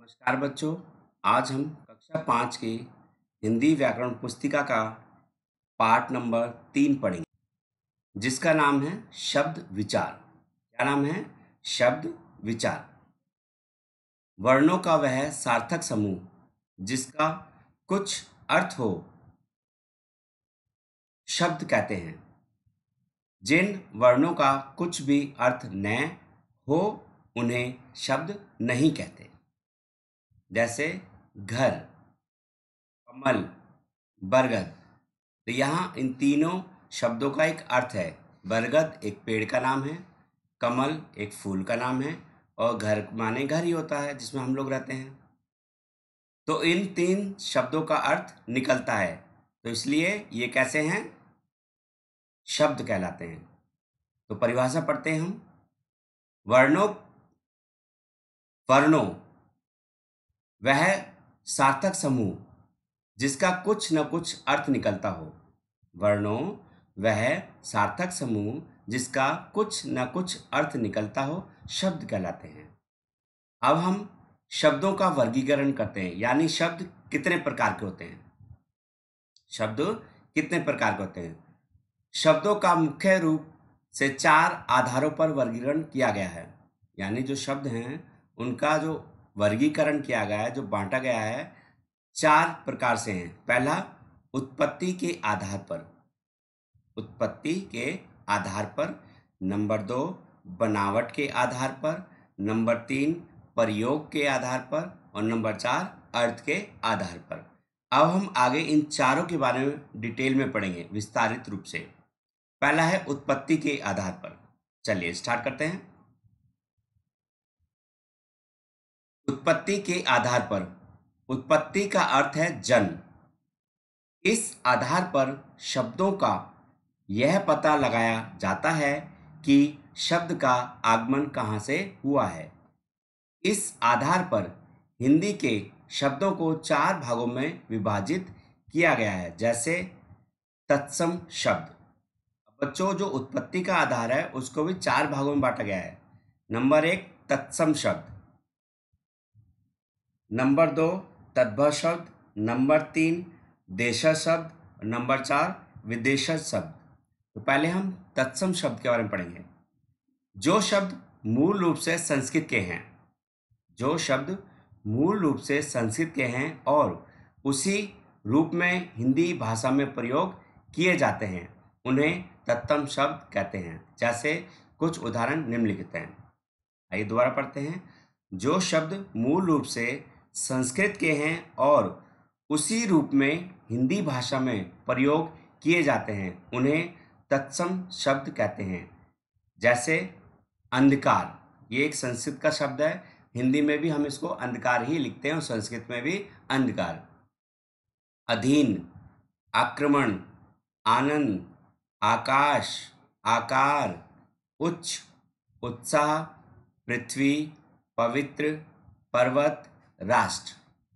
नमस्कार बच्चों आज हम कक्षा पाँच के हिंदी व्याकरण पुस्तिका का पाठ नंबर तीन पढ़ेंगे जिसका नाम है शब्द विचार क्या नाम है शब्द विचार वर्णों का वह सार्थक समूह जिसका कुछ अर्थ हो शब्द कहते हैं जिन वर्णों का कुछ भी अर्थ न हो उन्हें शब्द नहीं कहते जैसे घर कमल बरगद तो यहाँ इन तीनों शब्दों का एक अर्थ है बरगद एक पेड़ का नाम है कमल एक फूल का नाम है और घर माने घर ही होता है जिसमें हम लोग रहते हैं तो इन तीन शब्दों का अर्थ निकलता है तो इसलिए ये कैसे हैं शब्द कहलाते हैं तो परिभाषा पढ़ते हैं हम वर्णों वर्णों वह सार्थक समूह जिसका कुछ न कुछ अर्थ निकलता हो वर्णों वह सार्थक समूह जिसका कुछ न कुछ अर्थ निकलता हो शब्द कहलाते हैं अब हम शब्दों का वर्गीकरण करते हैं यानी शब्द कितने प्रकार के होते हैं शब्द कितने प्रकार के होते हैं शब्दों का मुख्य रूप से चार आधारों पर वर्गीकरण किया गया है यानी जो शब्द हैं उनका जो वर्गीकरण किया गया है जो बांटा गया है चार प्रकार से हैं पहला उत्पत्ति के आधार पर उत्पत्ति के आधार पर नंबर दो बनावट के आधार पर नंबर तीन प्रयोग के आधार पर और नंबर चार अर्थ के आधार पर अब हम आगे इन चारों के बारे में डिटेल में पढ़ेंगे विस्तारित रूप से पहला है उत्पत्ति के आधार पर चलिए स्टार्ट करते हैं उत्पत्ति के आधार पर उत्पत्ति का अर्थ है जन्म इस आधार पर शब्दों का यह पता लगाया जाता है कि शब्द का आगमन कहाँ से हुआ है इस आधार पर हिंदी के शब्दों को चार भागों में विभाजित किया गया है जैसे तत्सम शब्द बच्चों जो उत्पत्ति का आधार है उसको भी चार भागों में बांटा गया है नंबर एक तत्सम शब्द नंबर दो तद्भव शब्द नंबर तीन देश शब्द नंबर चार विदेशा शब्द तो पहले हम तत्सम शब्द के बारे में पढ़ेंगे जो शब्द मूल रूप से संस्कृत के हैं जो शब्द मूल रूप से संस्कृत के हैं और उसी रूप में हिंदी भाषा में प्रयोग किए जाते हैं उन्हें तत्तम शब्द कहते हैं जैसे कुछ उदाहरण निम्नलिखित हैं आइए दोबारा पढ़ते हैं जो शब्द मूल रूप से संस्कृत के हैं और उसी रूप में हिंदी भाषा में प्रयोग किए जाते हैं उन्हें तत्सम शब्द कहते हैं जैसे अंधकार ये एक संस्कृत का शब्द है हिंदी में भी हम इसको अंधकार ही लिखते हैं और संस्कृत में भी अंधकार अधीन आक्रमण आनंद आकाश आकार उच्च उत्साह पृथ्वी पवित्र पर्वत राष्ट्र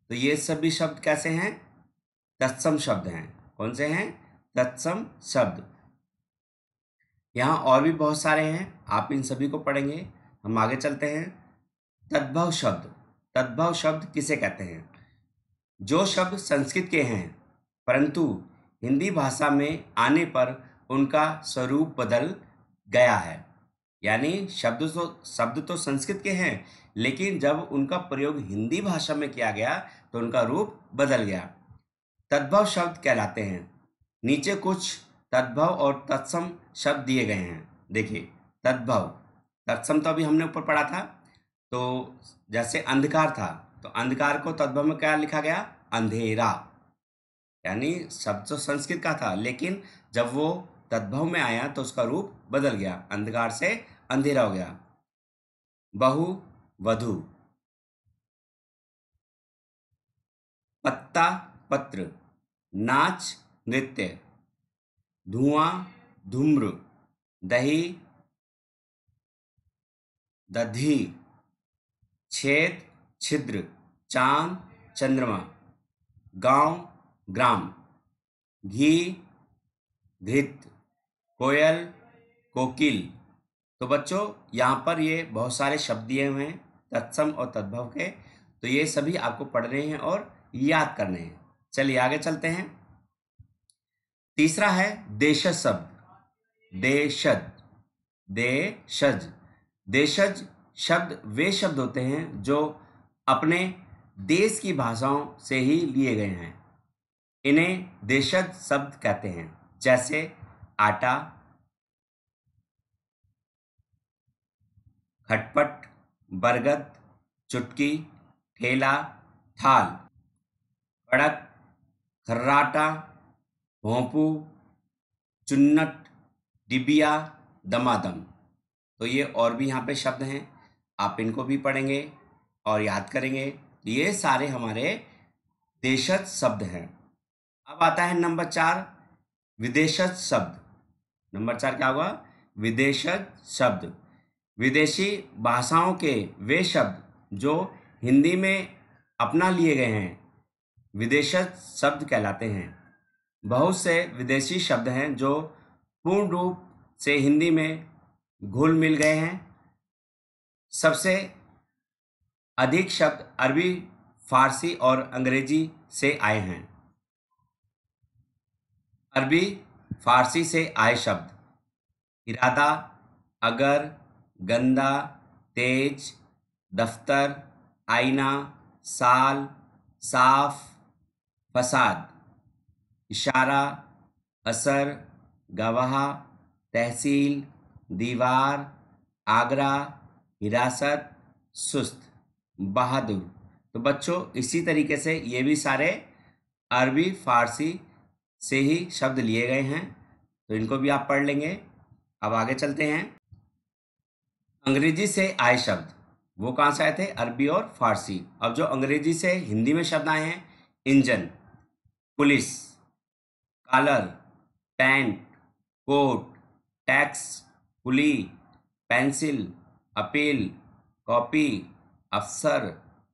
तो ये सभी शब्द कैसे हैं तत्सम शब्द हैं कौन से हैं तत्सम शब्द यहाँ और भी बहुत सारे हैं आप इन सभी को पढ़ेंगे हम आगे चलते हैं तद्भव शब्द तद्भव शब्द किसे कहते हैं जो शब्द संस्कृत के हैं परंतु हिंदी भाषा में आने पर उनका स्वरूप बदल गया है यानी शब्द तो शब्द तो संस्कृत के हैं लेकिन जब उनका प्रयोग हिंदी भाषा में किया गया तो उनका रूप बदल गया तद्भव शब्द कहलाते हैं नीचे कुछ तद्भव और तत्सम शब्द दिए गए हैं देखिए तद्भव तत्सम तो अभी हमने ऊपर पढ़ा था तो जैसे अंधकार था तो अंधकार को तद्भव में क्या लिखा गया अंधेरा यानी शब्द तो संस्कृत का था लेकिन जब वो तद्भव में आया तो उसका रूप बदल गया अंधकार से अंधेरा हो गया बहु वधु पत्ता पत्र नाच नृत्य धुआं धूम्र दही दधी छेद छिद्र चांद चंद्रमा गांव ग्राम घी घृत कोयल कोकिल तो बच्चों यहाँ पर ये बहुत सारे शब्द दिए हुए हैं तत्सम और तद्भव के तो ये सभी आपको पढ़ने हैं और याद करने हैं चलिए आगे चलते हैं तीसरा है देश शब्द देशज देशज देशज शब्द वे शब्द होते हैं जो अपने देश की भाषाओं से ही लिए गए हैं इन्हें देशज शब्द कहते हैं जैसे आटा खटपट बरगद चुटकी ठेला थाल कड़क खर्राटा भोंपू चुन्नट डिबिया दमादम तो ये और भी यहाँ पे शब्द हैं आप इनको भी पढ़ेंगे और याद करेंगे ये सारे हमारे देशज शब्द हैं अब आता है नंबर चार विदेशज शब्द नंबर चार क्या हुआ विदेशज शब्द विदेशी भाषाओं के वे शब्द जो हिंदी में अपना लिए गए हैं विदेशज शब्द कहलाते हैं बहुत से विदेशी शब्द हैं जो पूर्ण रूप से हिंदी में घुल मिल गए हैं सबसे अधिक शब्द अरबी फारसी और अंग्रेजी से आए हैं अरबी फारसी से आए शब्द इरादा अगर गंदा तेज दफ्तर आईना साल साफ फसाद इशारा असर गवाह तहसील दीवार आगरा हिरासत सुस्त बहादुर तो बच्चों इसी तरीके से ये भी सारे अरबी फारसी से ही शब्द लिए गए हैं तो इनको भी आप पढ़ लेंगे अब आगे चलते हैं अंग्रेजी से आए शब्द वो कहाँ से आए थे अरबी और फारसी अब जो अंग्रेजी से हिंदी में शब्द आए हैं engine police collar pant coat tax pulley pencil appeal copy अफसर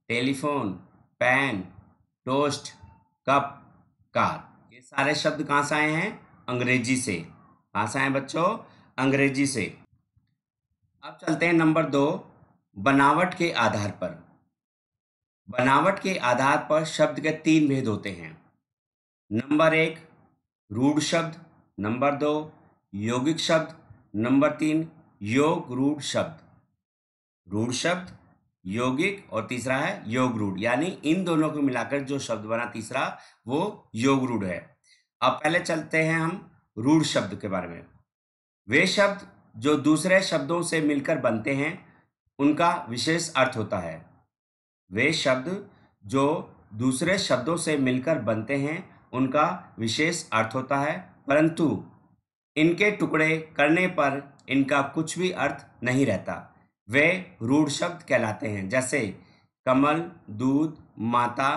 telephone pen toast cup car ये सारे शब्द कहाँ से आए हैं अंग्रेजी से कहाँ से आए बच्चों अंग्रेजी से अब चलते हैं नंबर दो बनावट के आधार पर बनावट के आधार पर शब्द के तीन भेद होते हैं नंबर एक रूढ़ शब्द नंबर दो यौगिक शब्द नंबर तीन योग रूढ़ शब्द रूढ़ शब्द यौगिक और तीसरा है योग रूढ़ यानी इन दोनों को मिलाकर जो शब्द बना तीसरा वो योग रूढ़ है अब पहले चलते हैं हम रूढ़ शब्द के बारे में वे शब्द जो दूसरे शब्दों से मिलकर बनते हैं उनका विशेष अर्थ होता है वे शब्द जो दूसरे शब्दों से मिलकर बनते हैं उनका विशेष अर्थ होता है परंतु इनके टुकड़े करने पर इनका कुछ भी अर्थ नहीं रहता वे रूढ़ शब्द कहलाते हैं जैसे कमल दूध माता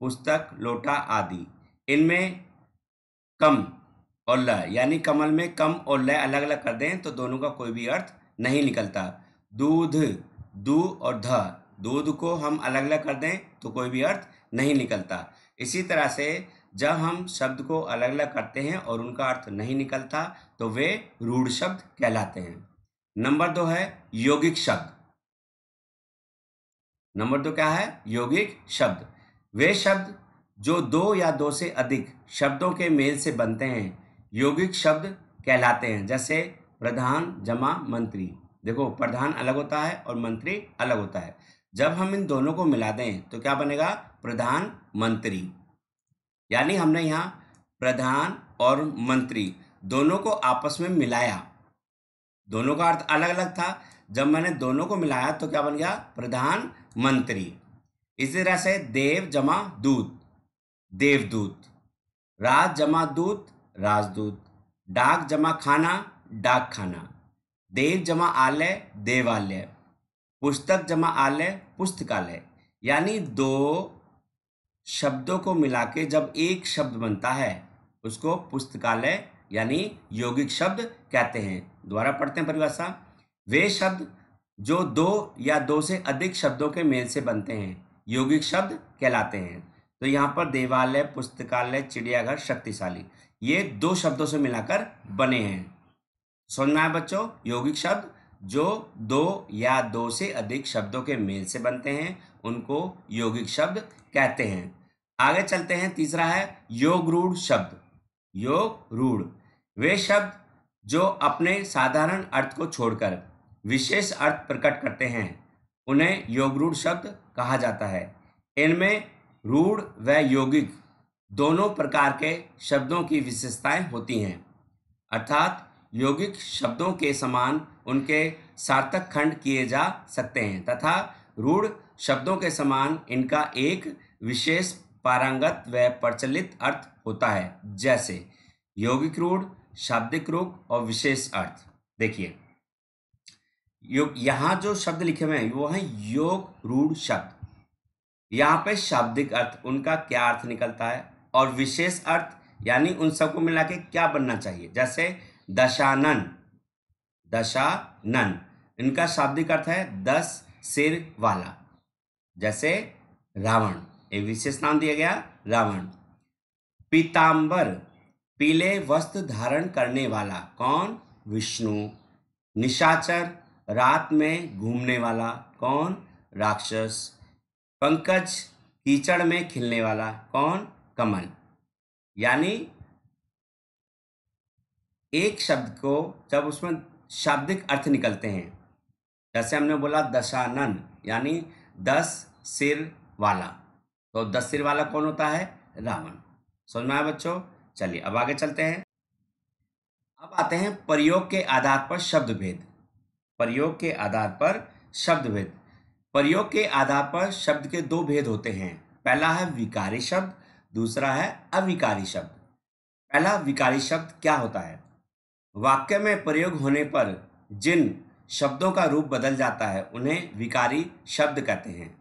पुस्तक लोटा आदि इनमें कम और ल यानी कमल में कम और ल अलग अलग कर दें तो दोनों का कोई भी अर्थ नहीं निकलता दूध दू और ध दूध को हम अलग अलग कर दें तो कोई भी अर्थ नहीं निकलता इसी तरह से जब हम शब्द को अलग अलग करते हैं और उनका अर्थ नहीं निकलता तो वे रूढ़ शब्द कहलाते हैं नंबर दो है यौगिक शब्द नंबर दो क्या है यौगिक शब्द वे शब्द जो दो या दो से अधिक शब्दों के मेल से बनते हैं यौगिक शब्द कहलाते हैं जैसे प्रधान जमा मंत्री देखो प्रधान अलग होता है और मंत्री अलग होता है जब हम इन दोनों को मिला दें तो क्या बनेगा प्रधान मंत्री यानी हमने यहाँ प्रधान और मंत्री दोनों को आपस में मिलाया दोनों का अर्थ अलग अलग था जब मैंने दोनों को मिलाया तो क्या बन गया प्रधान मंत्री इसी तरह से देव जमा दूत देवदूत राज जमा दूत राजदूत डाक जमा खाना डाक खाना देव जमा आलय देवालय पुस्तक जमा आलय पुस्तकालय यानी दो शब्दों को मिला के जब एक शब्द बनता है उसको पुस्तकालय यानी यौगिक शब्द कहते हैं दोबारा पढ़ते हैं परिभाषा वे शब्द जो दो या दो से अधिक शब्दों के मेल से बनते हैं यौगिक शब्द कहलाते हैं तो यहाँ पर देवालय पुस्तकालय चिड़ियाघर शक्तिशाली ये दो शब्दों से मिलाकर बने हैं समझ में आया बच्चों यौगिक शब्द जो दो या दो से अधिक शब्दों के मेल से बनते हैं उनको यौगिक शब्द कहते हैं आगे चलते हैं तीसरा है योग रूढ़ शब्द योग रूढ़ वे शब्द जो अपने साधारण अर्थ को छोड़कर विशेष अर्थ प्रकट करते हैं उन्हें योग रूढ़ शब्द कहा जाता है इनमें रूढ़ व यौगिक दोनों प्रकार के शब्दों की विशेषताएं होती हैं अर्थात यौगिक शब्दों के समान उनके सार्थक खंड किए जा सकते हैं तथा रूढ़ शब्दों के समान इनका एक विशेष पारंगत व प्रचलित अर्थ होता है जैसे यौगिक रूढ़ शाब्दिक रूप और विशेष अर्थ देखिए यहाँ जो शब्द लिखे हुए हैं वो है योग रूढ़ शब्द यहाँ पे शाब्दिक अर्थ उनका क्या अर्थ निकलता है और विशेष अर्थ यानी उन सबको मिला के क्या बनना चाहिए जैसे दशानन दशानन इनका शाब्दिक अर्थ है दस सिर वाला जैसे रावण एक विशेष नाम दिया गया रावण पीताम्बर पीले वस्त्र धारण करने वाला कौन विष्णु निशाचर रात में घूमने वाला कौन राक्षस पंकज कीचड़ में खिलने वाला कौन कमल यानी एक शब्द को जब उसमें शाब्दिक अर्थ निकलते हैं जैसे हमने बोला दशानन यानी दस सिर वाला तो दस सिर वाला कौन होता है रावण समझ में आया बच्चों चलिए अब आगे चलते हैं अब आते हैं प्रयोग के आधार पर शब्द भेद प्रयोग के आधार पर शब्द भेद प्रयोग के आधार पर शब्द के दो भेद होते हैं पहला है विकारी शब्द दूसरा है अविकारी शब्द पहला विकारी शब्द क्या होता है वाक्य में प्रयोग होने पर जिन शब्दों का रूप बदल जाता है उन्हें विकारी शब्द कहते हैं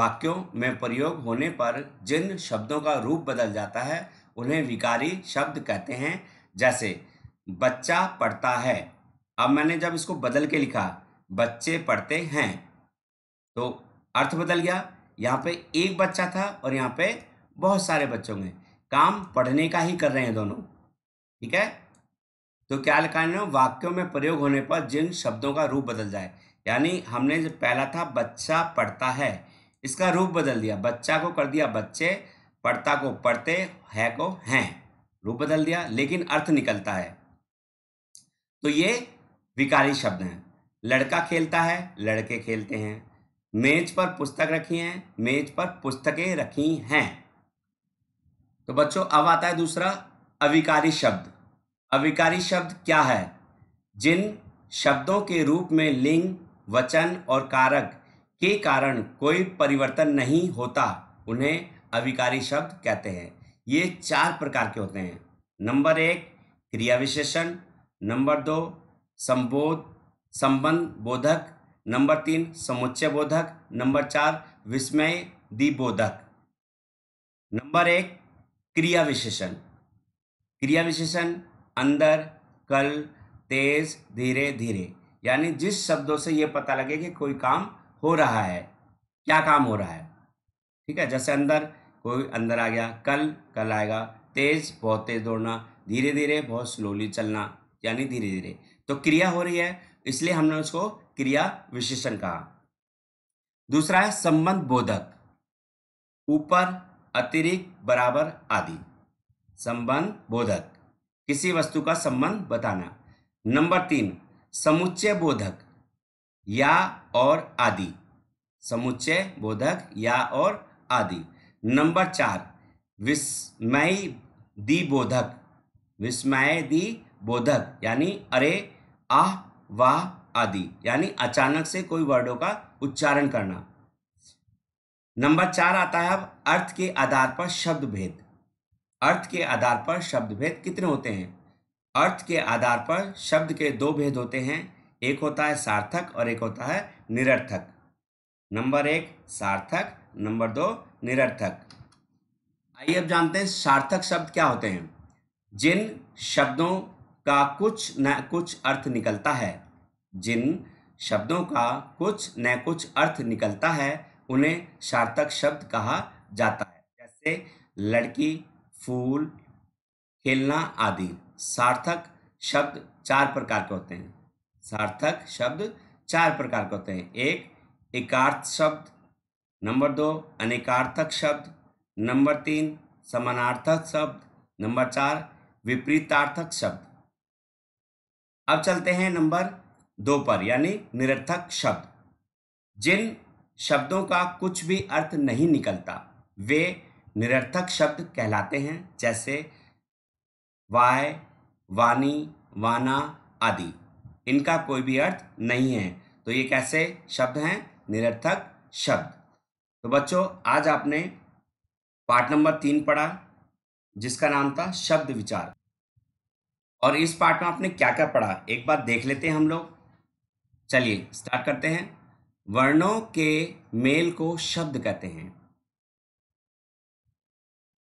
वाक्यों में प्रयोग होने पर जिन शब्दों का रूप बदल जाता है उन्हें विकारी शब्द कहते हैं जैसे बच्चा पढ़ता है अब मैंने जब इसको बदल के लिखा बच्चे पढ़ते हैं तो अर्थ बदल गया यहाँ पे एक बच्चा था और यहाँ पे बहुत सारे बच्चों में काम पढ़ने का ही कर रहे हैं दोनों ठीक है तो क्या लिखाना वाक्यों में प्रयोग होने पर जिन शब्दों का रूप बदल जाए यानी हमने जो पहला था बच्चा पढ़ता है इसका रूप बदल दिया बच्चा को कर दिया बच्चे पढ़ता को पढ़ते है को हैं रूप बदल दिया लेकिन अर्थ निकलता है तो ये विकारी शब्द हैं लड़का खेलता है लड़के खेलते हैं मेज पर पुस्तक रखी हैं मेज पर पुस्तकें रखी हैं तो बच्चों अब आता है दूसरा अविकारी शब्द अविकारी शब्द क्या है जिन शब्दों के रूप में लिंग वचन और कारक के कारण कोई परिवर्तन नहीं होता उन्हें अविकारी शब्द कहते हैं ये चार प्रकार के होते हैं नंबर एक क्रिया विशेषण नंबर दो संबोध संबंध बोधक नंबर तीन समुच्चय बोधक नंबर चार विस्मय दिबोधक नंबर एक क्रिया विशेषण क्रिया विशेषण अंदर कल तेज धीरे धीरे यानी जिस शब्दों से यह पता लगे कि कोई काम हो रहा है क्या काम हो रहा है ठीक है जैसे अंदर कोई अंदर आ गया कल कल आएगा तेज बहुत तेज दौड़ना धीरे धीरे बहुत स्लोली चलना यानी धीरे धीरे तो क्रिया हो रही है इसलिए हमने उसको क्रिया विशेषण कहा दूसरा है संबंध बोधक ऊपर अतिरिक्त बराबर आदि संबंध बोधक किसी वस्तु का संबंध बताना नंबर तीन समुच्चय बोधक या और आदि समुच्चय बोधक या और आदि नंबर चार विस्मय दी बोधक विस्मय दी बोधक यानी अरे आह वाह आदि यानी अचानक से कोई वर्डों का उच्चारण करना नंबर चार आता है अब अर्थ के आधार पर शब्द भेद अर्थ के आधार पर शब्द भेद कितने होते हैं अर्थ के आधार पर शब्द के दो भेद होते हैं एक होता है सार्थक और एक होता है निरर्थक नंबर एक सार्थक नंबर दो निरर्थक आइए अब जानते हैं सार्थक शब्द क्या होते हैं जिन शब्दों का कुछ न कुछ अर्थ निकलता है जिन शब्दों का कुछ न कुछ अर्थ निकलता है उन्हें सार्थक शब्द कहा जाता है जैसे लड़की फूल खेलना आदि सार्थक शब्द चार प्रकार के होते हैं सार्थक शब्द चार प्रकार के होते हैं एक एकार्थ शब्द नंबर दो अनेकार्थक शब्द नंबर तीन समानार्थक शब्द नंबर चार विपरीतार्थक शब्द अब चलते हैं नंबर दो पर यानी निरर्थक शब्द जिन शब्दों का कुछ भी अर्थ नहीं निकलता वे निरर्थक शब्द कहलाते हैं जैसे वाय वानी वाना आदि इनका कोई भी अर्थ नहीं है तो ये कैसे शब्द हैं निरर्थक शब्द तो बच्चों आज आपने पार्ट नंबर तीन पढ़ा जिसका नाम था शब्द विचार और इस पार्ट में आपने क्या क्या पढ़ा एक बार देख लेते हैं हम लोग चलिए स्टार्ट करते हैं वर्णों के मेल को शब्द कहते हैं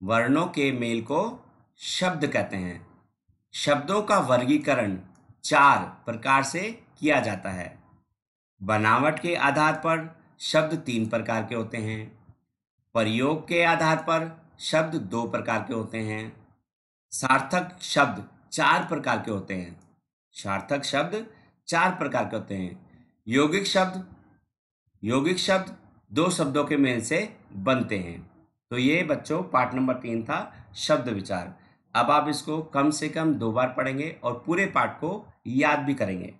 वर्णों के मेल को शब्द कहते हैं शब्दों का वर्गीकरण चार प्रकार से किया जाता है बनावट के आधार पर शब्द तीन प्रकार के होते हैं प्रयोग के आधार पर शब्द दो प्रकार के होते हैं सार्थक शब्द चार प्रकार के होते हैं सार्थक शब्द चार प्रकार के होते हैं यौगिक शब्द यौगिक शब्द दो शब्दों के मेल से बनते हैं तो ये बच्चों पार्ट नंबर तीन था शब्द विचार अब आप इसको कम से कम दो बार पढ़ेंगे और पूरे पाठ को याद भी करेंगे